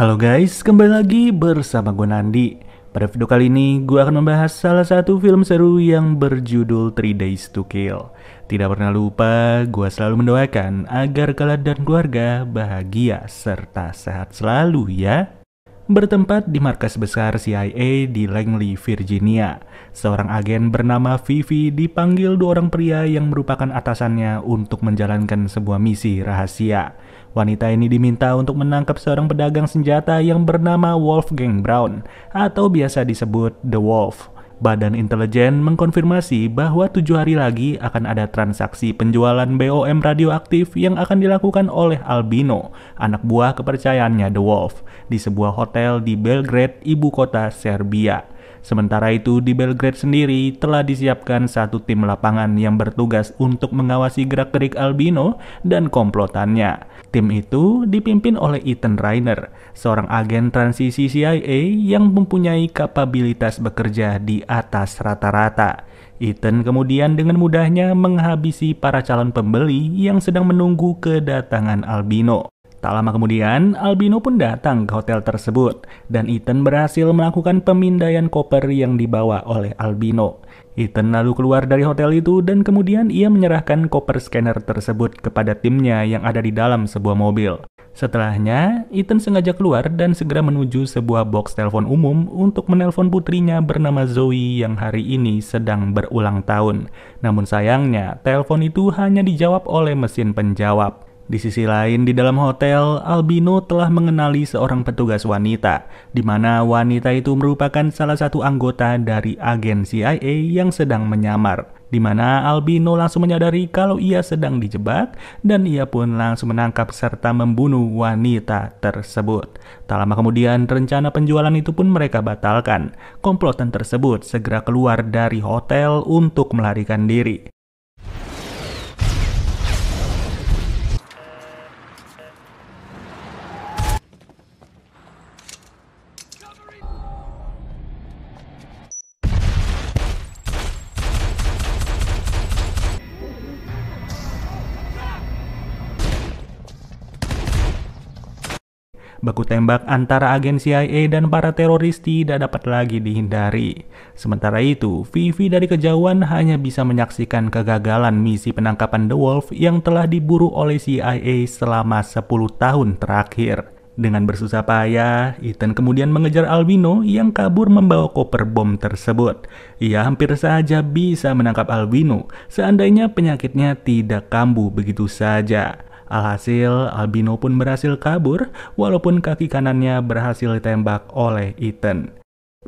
Halo guys, kembali lagi bersama gue Nandi. Pada video kali ini, gue akan membahas salah satu film seru yang berjudul Three Days to Kill. Tidak pernah lupa, gue selalu mendoakan agar kalian dan keluarga bahagia serta sehat selalu ya. Bertempat di markas besar CIA di Langley, Virginia, seorang agen bernama Vivi dipanggil dua orang pria yang merupakan atasannya untuk menjalankan sebuah misi rahasia. Wanita ini diminta untuk menangkap seorang pedagang senjata yang bernama Wolfgang Brown atau biasa disebut The Wolf. Badan intelijen mengkonfirmasi bahwa tujuh hari lagi akan ada transaksi penjualan BOM radioaktif yang akan dilakukan oleh Albino, anak buah kepercayaannya The Wolf, di sebuah hotel di Belgrade, ibu kota Serbia. Sementara itu, di Belgrade sendiri telah disiapkan satu tim lapangan yang bertugas untuk mengawasi gerak-gerik albino dan komplotannya. Tim itu dipimpin oleh Ethan Reiner, seorang agen transisi CIA yang mempunyai kapabilitas bekerja di atas rata-rata. Ethan kemudian dengan mudahnya menghabisi para calon pembeli yang sedang menunggu kedatangan Albino. Tak lama kemudian, Albino pun datang ke hotel tersebut, dan Ethan berhasil melakukan pemindaian koper yang dibawa oleh Albino. Ethan lalu keluar dari hotel itu dan kemudian ia menyerahkan koper scanner tersebut kepada timnya yang ada di dalam sebuah mobil. Setelahnya, Ethan sengaja keluar dan segera menuju sebuah box telepon umum untuk menelpon putrinya bernama Zoe yang hari ini sedang berulang tahun. Namun sayangnya, telepon itu hanya dijawab oleh mesin penjawab. Di sisi lain, di dalam hotel, Albino telah mengenali seorang petugas wanita, di mana wanita itu merupakan salah satu anggota dari agen CIA yang sedang menyamar. Di mana Albino langsung menyadari kalau ia sedang dijebak dan ia pun langsung menangkap serta membunuh wanita tersebut. Tak lama kemudian rencana penjualan itu pun mereka batalkan. Komplotan tersebut segera keluar dari hotel untuk melarikan diri. Baku tembak antara agen CIA dan para teroris tidak dapat lagi dihindari. Sementara itu, Vivi dari kejauhan hanya bisa menyaksikan kegagalan misi penangkapan The Wolf yang telah diburu oleh CIA selama 10 tahun terakhir. Dengan bersusah payah, Ethan kemudian mengejar Albino yang kabur membawa koper bom tersebut. Ia hampir saja bisa menangkap Albino seandainya penyakitnya tidak kambuh begitu saja. Alhasil, Albino pun berhasil kabur walaupun kaki kanannya berhasil ditembak oleh Ethan.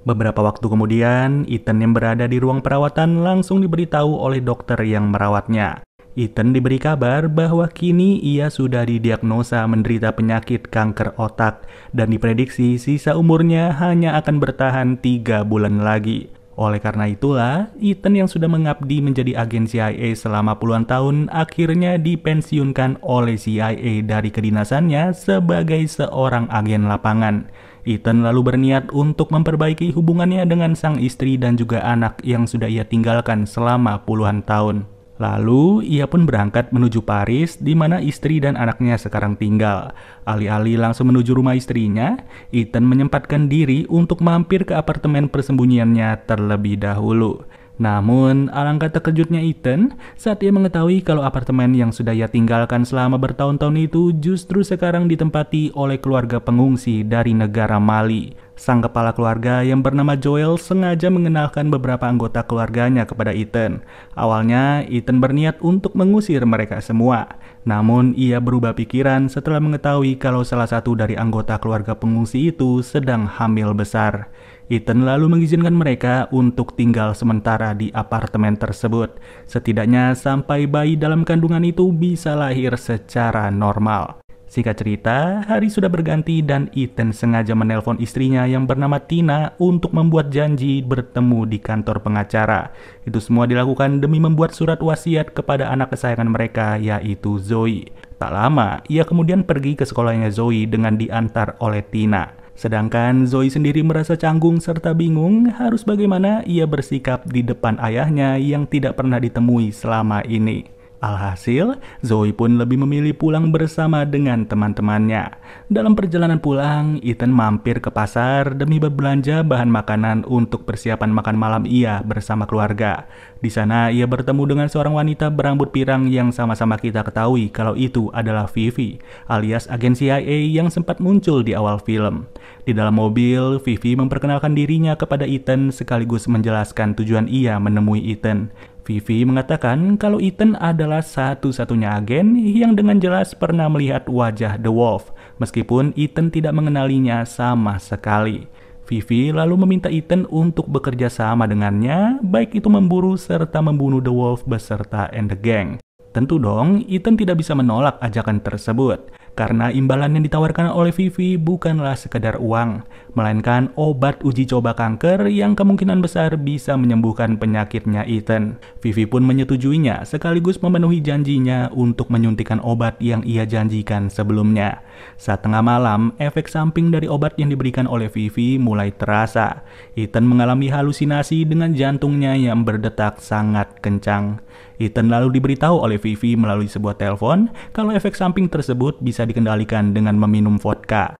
Beberapa waktu kemudian, Ethan yang berada di ruang perawatan langsung diberitahu oleh dokter yang merawatnya. Ethan diberi kabar bahwa kini ia sudah didiagnosa menderita penyakit kanker otak dan diprediksi sisa umurnya hanya akan bertahan tiga bulan lagi. Oleh karena itulah, Ethan yang sudah mengabdi menjadi agen CIA selama puluhan tahun akhirnya dipensiunkan oleh CIA dari kedinasannya sebagai seorang agen lapangan. Ethan lalu berniat untuk memperbaiki hubungannya dengan sang istri dan juga anak yang sudah ia tinggalkan selama puluhan tahun. Lalu ia pun berangkat menuju Paris di mana istri dan anaknya sekarang tinggal. Alih-alih langsung menuju rumah istrinya, Ethan menyempatkan diri untuk mampir ke apartemen persembunyiannya terlebih dahulu. Namun, alangkah terkejutnya Ethan saat ia mengetahui kalau apartemen yang sudah ia tinggalkan selama bertahun-tahun itu justru sekarang ditempati oleh keluarga pengungsi dari negara Mali. Sang kepala keluarga yang bernama Joel sengaja mengenalkan beberapa anggota keluarganya kepada Ethan. Awalnya, Ethan berniat untuk mengusir mereka semua. Namun, ia berubah pikiran setelah mengetahui kalau salah satu dari anggota keluarga pengungsi itu sedang hamil besar. Ethan lalu mengizinkan mereka untuk tinggal sementara di apartemen tersebut. Setidaknya sampai bayi dalam kandungan itu bisa lahir secara normal. Singkat cerita, hari sudah berganti dan Ethan sengaja menelpon istrinya yang bernama Tina untuk membuat janji bertemu di kantor pengacara. Itu semua dilakukan demi membuat surat wasiat kepada anak kesayangan mereka yaitu Zoe. Tak lama, ia kemudian pergi ke sekolahnya Zoe dengan diantar oleh Tina. Sedangkan Zoe sendiri merasa canggung serta bingung harus bagaimana ia bersikap di depan ayahnya yang tidak pernah ditemui selama ini. Alhasil, Zoe pun lebih memilih pulang bersama dengan teman-temannya. Dalam perjalanan pulang, Ethan mampir ke pasar demi berbelanja bahan makanan untuk persiapan makan malam ia bersama keluarga. Di sana, ia bertemu dengan seorang wanita berambut pirang yang sama-sama kita ketahui kalau itu adalah Vivi, alias agen CIA yang sempat muncul di awal film. Di dalam mobil, Vivi memperkenalkan dirinya kepada Ethan sekaligus menjelaskan tujuan ia menemui Ethan. Vivi mengatakan kalau Ethan adalah satu-satunya agen yang dengan jelas pernah melihat wajah The Wolf, meskipun Ethan tidak mengenalinya sama sekali. Vivi lalu meminta Ethan untuk bekerja sama dengannya, baik itu memburu serta membunuh The Wolf beserta and the Gang. Tentu dong, Ethan tidak bisa menolak ajakan tersebut karena imbalan yang ditawarkan oleh Vivi bukanlah sekedar uang, melainkan obat uji coba kanker yang kemungkinan besar bisa menyembuhkan penyakitnya Ethan. Vivi pun menyetujuinya sekaligus memenuhi janjinya untuk menyuntikkan obat yang ia janjikan sebelumnya. Saat tengah malam, efek samping dari obat yang diberikan oleh Vivi mulai terasa. Ethan mengalami halusinasi dengan jantungnya yang berdetak sangat kencang. Ethan lalu diberitahu oleh Vivi melalui sebuah telepon kalau efek samping tersebut bisa dikendalikan dengan meminum vodka.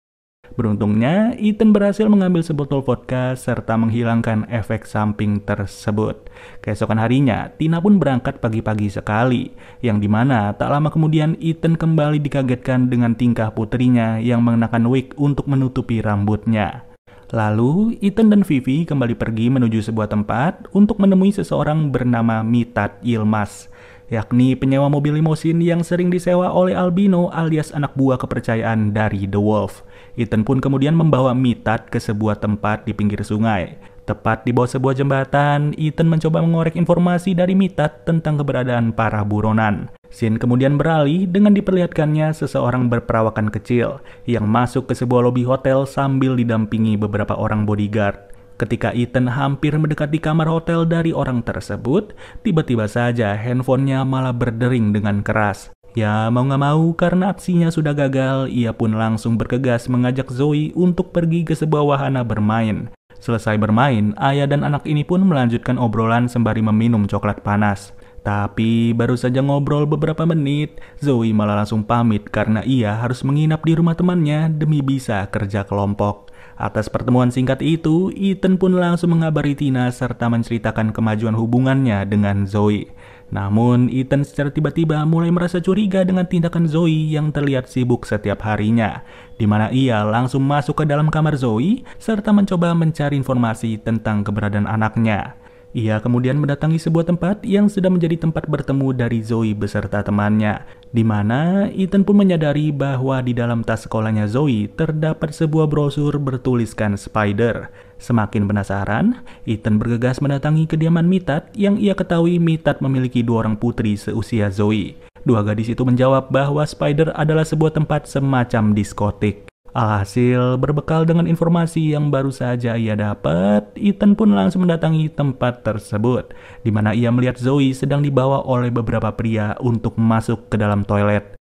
Beruntungnya, Ethan berhasil mengambil sebotol vodka serta menghilangkan efek samping tersebut. Keesokan harinya, Tina pun berangkat pagi-pagi sekali, yang dimana tak lama kemudian Ethan kembali dikagetkan dengan tingkah putrinya yang mengenakan wig untuk menutupi rambutnya. Lalu, Ethan dan Vivi kembali pergi menuju sebuah tempat untuk menemui seseorang bernama Mitat Yilmaz, yakni penyewa mobil limosin yang sering disewa oleh Albino alias anak buah kepercayaan dari The Wolf. Ethan pun kemudian membawa Mitat ke sebuah tempat di pinggir sungai. Tepat di bawah sebuah jembatan, Ethan mencoba mengorek informasi dari Mitat tentang keberadaan para buronan. Scene kemudian beralih dengan diperlihatkannya seseorang berperawakan kecil yang masuk ke sebuah lobi hotel sambil didampingi beberapa orang bodyguard. Ketika Ethan hampir mendekati kamar hotel dari orang tersebut, tiba-tiba saja handphonenya malah berdering dengan keras. Ya mau gak mau karena aksinya sudah gagal, ia pun langsung bergegas mengajak Zoe untuk pergi ke sebuah wahana bermain. Selesai bermain, ayah dan anak ini pun melanjutkan obrolan sembari meminum coklat panas. Tapi baru saja ngobrol beberapa menit, Zoe malah langsung pamit karena ia harus menginap di rumah temannya demi bisa kerja kelompok. Atas pertemuan singkat itu, Ethan pun langsung mengabari Tina serta menceritakan kemajuan hubungannya dengan Zoe. Namun, Ethan secara tiba-tiba mulai merasa curiga dengan tindakan Zoe yang terlihat sibuk setiap harinya, di mana ia langsung masuk ke dalam kamar Zoe serta mencoba mencari informasi tentang keberadaan anaknya. Ia kemudian mendatangi sebuah tempat yang sudah menjadi tempat bertemu dari Zoe beserta temannya, di mana Ethan pun menyadari bahwa di dalam tas sekolahnya Zoe terdapat sebuah brosur bertuliskan Spider. Semakin penasaran, Ethan bergegas mendatangi kediaman Mitat yang ia ketahui Mitat memiliki dua orang putri seusia Zoe. Dua gadis itu menjawab bahwa Spider adalah sebuah tempat semacam diskotik. Alhasil, berbekal dengan informasi yang baru saja ia dapat, Ethan pun langsung mendatangi tempat tersebut, di mana ia melihat Zoe sedang dibawa oleh beberapa pria untuk masuk ke dalam toilet.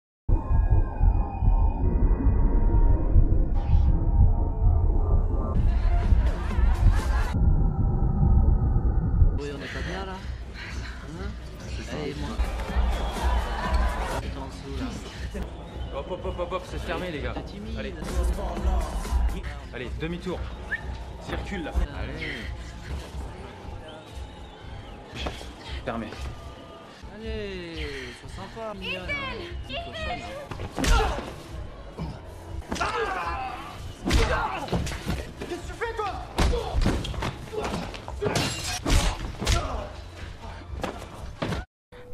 Hop, hop, hop, hop, hop, c'est fermé, les gars. Allez. Allez, demi-tour. Circule, là. Allez. Fermé. Allez, sois sympa, il Qu'est-ce que tu fais, toi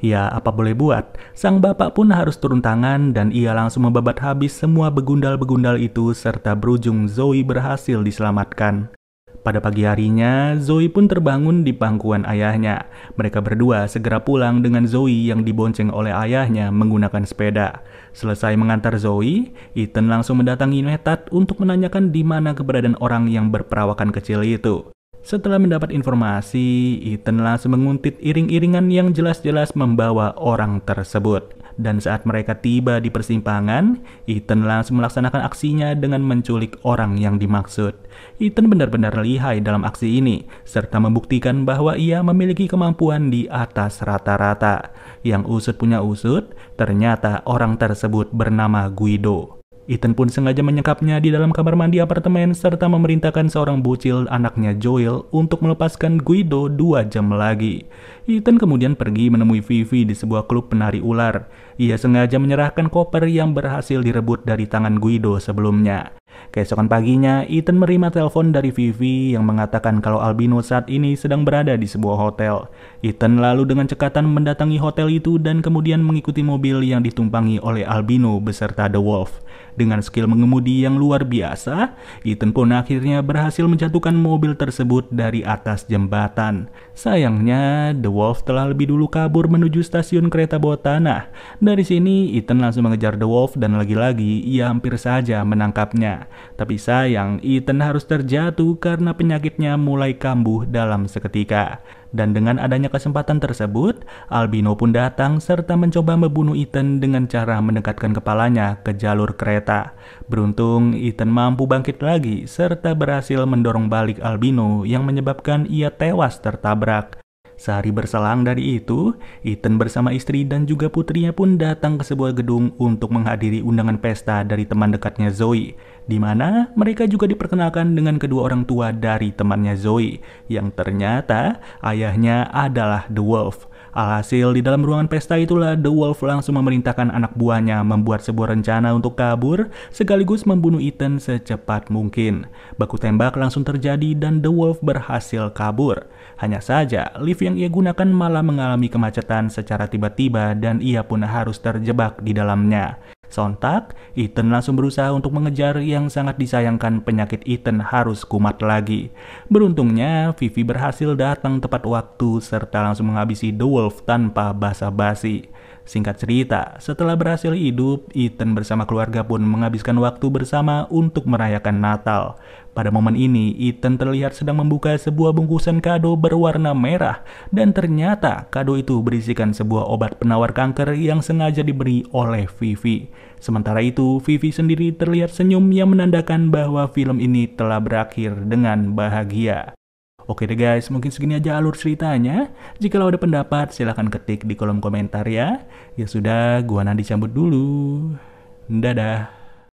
Ya, apa boleh buat? Sang bapak pun harus turun tangan dan ia langsung membabat habis semua begundal-begundal itu serta berujung Zoe berhasil diselamatkan. Pada pagi harinya, Zoe pun terbangun di pangkuan ayahnya. Mereka berdua segera pulang dengan Zoe yang dibonceng oleh ayahnya menggunakan sepeda. Selesai mengantar Zoe, Ethan langsung mendatangi Netat untuk menanyakan di mana keberadaan orang yang berperawakan kecil itu. Setelah mendapat informasi, Ethan langsung menguntit iring-iringan yang jelas-jelas membawa orang tersebut. Dan saat mereka tiba di persimpangan, Ethan langsung melaksanakan aksinya dengan menculik orang yang dimaksud. Ethan benar-benar lihai dalam aksi ini, serta membuktikan bahwa ia memiliki kemampuan di atas rata-rata. Yang usut punya usut, ternyata orang tersebut bernama Guido. Ethan pun sengaja menyekapnya di dalam kamar mandi apartemen serta memerintahkan seorang bocil anaknya Joel untuk melepaskan Guido dua jam lagi. Ethan kemudian pergi menemui Vivi di sebuah klub penari ular. Ia sengaja menyerahkan koper yang berhasil direbut dari tangan Guido sebelumnya. Keesokan paginya, Ethan menerima telepon dari Vivi yang mengatakan kalau Albino saat ini sedang berada di sebuah hotel. Ethan lalu dengan cekatan mendatangi hotel itu dan kemudian mengikuti mobil yang ditumpangi oleh Albino beserta The Wolf. Dengan skill mengemudi yang luar biasa, Ethan pun akhirnya berhasil menjatuhkan mobil tersebut dari atas jembatan. Sayangnya, The Wolf telah lebih dulu kabur menuju stasiun kereta bawah tanah. Dari sini, Ethan langsung mengejar The Wolf dan lagi-lagi ia hampir saja menangkapnya. Tapi sayang, Ethan harus terjatuh karena penyakitnya mulai kambuh dalam seketika. Dan dengan adanya kesempatan tersebut, Albino pun datang serta mencoba membunuh Ethan dengan cara mendekatkan kepalanya ke jalur kereta. Beruntung, Ethan mampu bangkit lagi serta berhasil mendorong balik Albino yang menyebabkan ia tewas tertabrak. Sehari berselang dari itu, Ethan bersama istri dan juga putrinya pun datang ke sebuah gedung untuk menghadiri undangan pesta dari teman dekatnya Zoe di mana mereka juga diperkenalkan dengan kedua orang tua dari temannya Zoe, yang ternyata ayahnya adalah The Wolf. Alhasil, di dalam ruangan pesta itulah The Wolf langsung memerintahkan anak buahnya membuat sebuah rencana untuk kabur, sekaligus membunuh Ethan secepat mungkin. Baku tembak langsung terjadi dan The Wolf berhasil kabur. Hanya saja, lift yang ia gunakan malah mengalami kemacetan secara tiba-tiba dan ia pun harus terjebak di dalamnya. Sontak, Ethan langsung berusaha untuk mengejar yang sangat disayangkan penyakit Ethan harus kumat lagi. Beruntungnya, Vivi berhasil datang tepat waktu serta langsung menghabisi The Wolf tanpa basa-basi. Singkat cerita, setelah berhasil hidup, Ethan bersama keluarga pun menghabiskan waktu bersama untuk merayakan Natal. Pada momen ini, Ethan terlihat sedang membuka sebuah bungkusan kado berwarna merah dan ternyata kado itu berisikan sebuah obat penawar kanker yang sengaja diberi oleh Vivi. Sementara itu, Vivi sendiri terlihat senyum yang menandakan bahwa film ini telah berakhir dengan bahagia. Oke deh guys, mungkin segini aja alur ceritanya. Jika lo ada pendapat, silahkan ketik di kolom komentar ya. Ya sudah, gua nanti cabut dulu. Dadah.